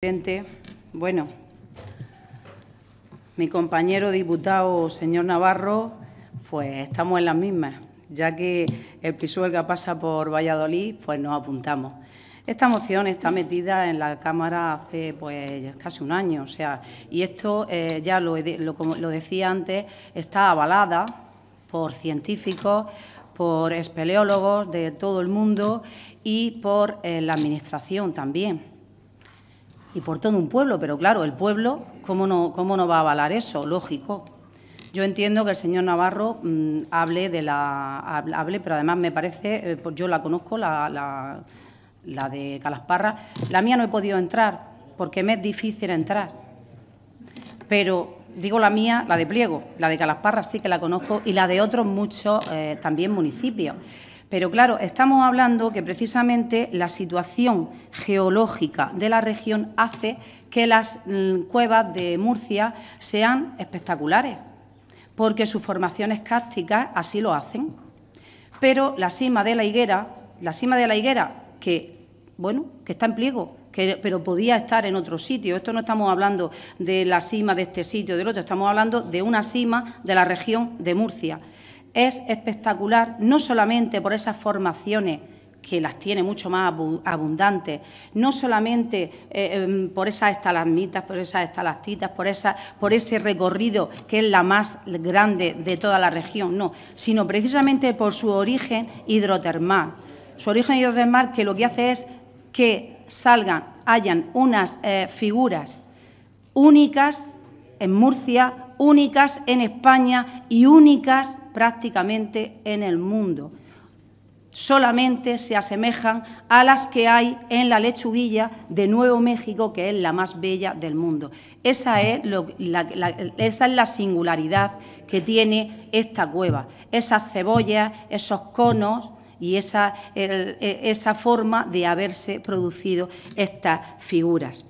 Presidente, bueno, mi compañero diputado, señor Navarro, pues estamos en las mismas, ya que el pisuelga pasa por Valladolid, pues nos apuntamos. Esta moción está metida en la Cámara hace pues casi un año, o sea, y esto eh, ya lo, decía antes, está avalada por científicos, por espeleólogos de todo el mundo y por eh, la Administración también y por todo un pueblo, pero claro, el pueblo, ¿cómo no, cómo no va a avalar eso? Lógico. Yo entiendo que el señor Navarro mm, hable de la. hable, pero además me parece, eh, yo la conozco, la, de Calasparra. La mía no he podido entrar, porque me es difícil entrar. Pero digo la mía, la de Pliego, la de Calasparra sí que la conozco y la de otros muchos eh, también municipios. Pero claro, estamos hablando que precisamente la situación geológica de la región hace que las mm, cuevas de Murcia sean espectaculares, porque sus formaciones cásticas así lo hacen. Pero la cima de la higuera, la cima de la higuera que, bueno, que está en pliego, pero podía estar en otro sitio. Esto no estamos hablando de la cima de este sitio, o del otro, estamos hablando de una cima de la región de Murcia es espectacular, no solamente por esas formaciones que las tiene mucho más abundantes, no solamente eh, em, por esas estalagmitas, por esas estalactitas, por, esa, por ese recorrido que es la más grande de toda la región, no, sino precisamente por su origen hidrotermal. Su origen hidrotermal que lo que hace es que salgan, hayan unas eh, figuras únicas en Murcia únicas en España y únicas prácticamente en el mundo. Solamente se asemejan a las que hay en la lechuguilla de Nuevo México, que es la más bella del mundo. Esa es, la, singularidad que tiene esta cueva. Esas cebollas, esos conos, y esa, e, forma de haberse producido estas figuras.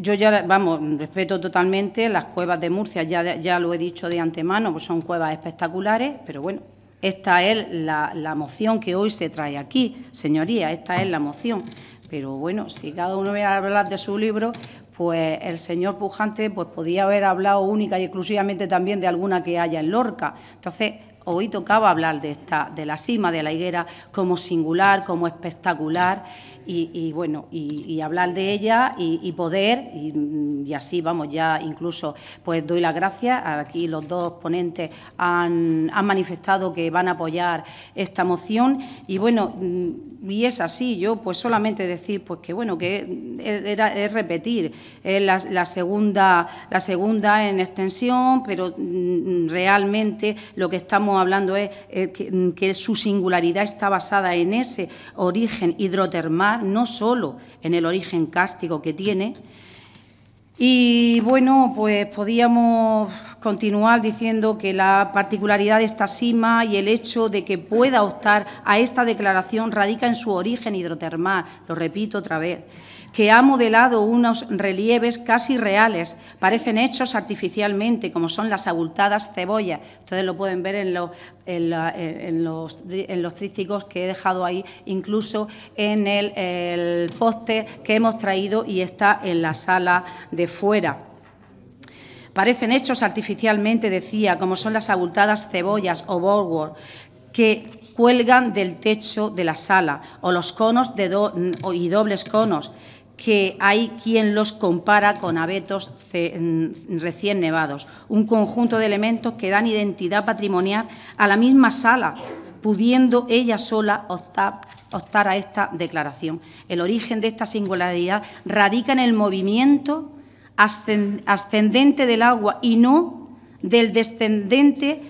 Yo ya, vamos, respeto totalmente las cuevas de Murcia, ya, ya lo he dicho de antemano, pues son cuevas espectaculares, pero bueno, esta es la, moción que hoy se trae aquí, señoría, esta es la moción. Pero bueno, si cada uno viene a hablar de su libro, pues el señor Pujante pues podía haber hablado única y exclusivamente también de alguna que haya en Lorca. Entonces, hoy tocaba hablar de, esta, de la cima de la higuera como singular, como espectacular y, bueno, y, hablar de ella y, poder, y, así vamos, ya incluso pues doy las gracias, aquí los dos ponentes han, manifestado que van a apoyar esta moción y bueno, y es así, yo pues solamente decir pues que bueno, que es repetir, es la, segunda, la segunda en extensión, pero mm, realmente lo que estamos hablando es eh, eh, mm, que, su singularidad está basada en ese origen hidrotermal, no solo en el origen cástico que tiene. Y bueno, pues podíamos continuar diciendo que la particularidad de esta sima y el hecho de que pueda optar a esta declaración radica en su origen hidrotermal, lo repito otra vez, que ha modelado unos relieves casi reales, parecen hechos artificialmente, como son las abultadas cebollas. Ustedes lo pueden ver en los, en, los, trísticos que he dejado ahí, incluso en el, poste que hemos traído y está en la sala de fuera. Parecen hechos artificialmente, decía, como son las abultadas cebollas o bulwark que cuelgan del techo de la sala o los conos de y dobles conos que hay quien los compara con abetos recién nevados, un conjunto de elementos que dan identidad patrimonial a la misma sala, pudiendo ella sola optar, optar a esta declaración. El origen de esta singularidad radica en el movimiento ascendente del agua y no del descendente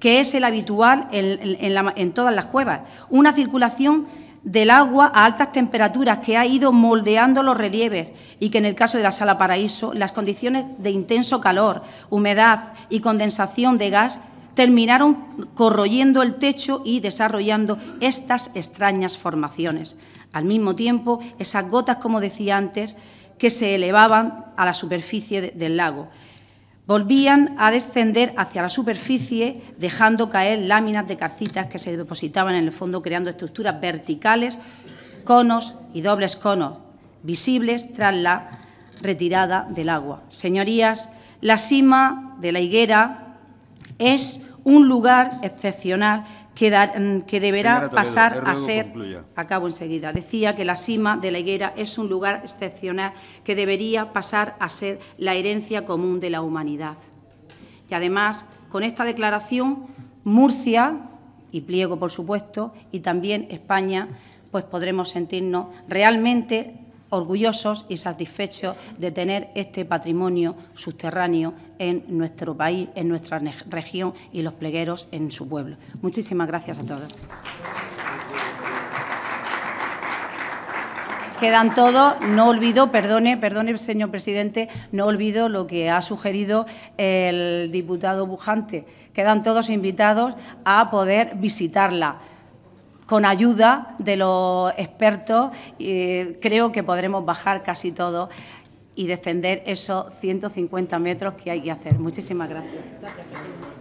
que es el habitual en, todas las cuevas. Una circulación del agua a altas temperaturas que ha ido moldeando los relieves y que en el caso de la sala paraíso las condiciones de intenso calor, humedad y condensación de gas terminaron corroyendo el techo y desarrollando estas extrañas formaciones. Al mismo tiempo, esas gotas, como decía antes, que se elevaban a la superficie del lago. Volvían a descender hacia la superficie, dejando caer láminas de carcitas que se depositaban en el fondo, creando estructuras verticales, conos y dobles conos, visibles tras la retirada del agua. Señorías, la cima de la higuera es un lugar excepcional Mm, que, deberá pasar a ser. a Acabo enseguida. Decía que la cima de la higuera es un lugar excepcional que debería pasar a ser la herencia común de la humanidad. Y además, con esta declaración, Murcia y Pliego, por supuesto, y también España, pues podremos sentirnos realmente orgullosos y satisfechos de tener este patrimonio subterráneo en nuestro país, en nuestra región y los plegueros en su pueblo. Muchísimas gracias a todos. quedan todos. No olvido, perdone, perdone, señor presidente, no olvido lo que ha sugerido el diputado Bujante. Quedan todos invitados a poder visitarla con ayuda de los expertos, eh, creo que podremos bajar casi todo y descender esos 150 metros que hay que hacer. Muchísimas gracias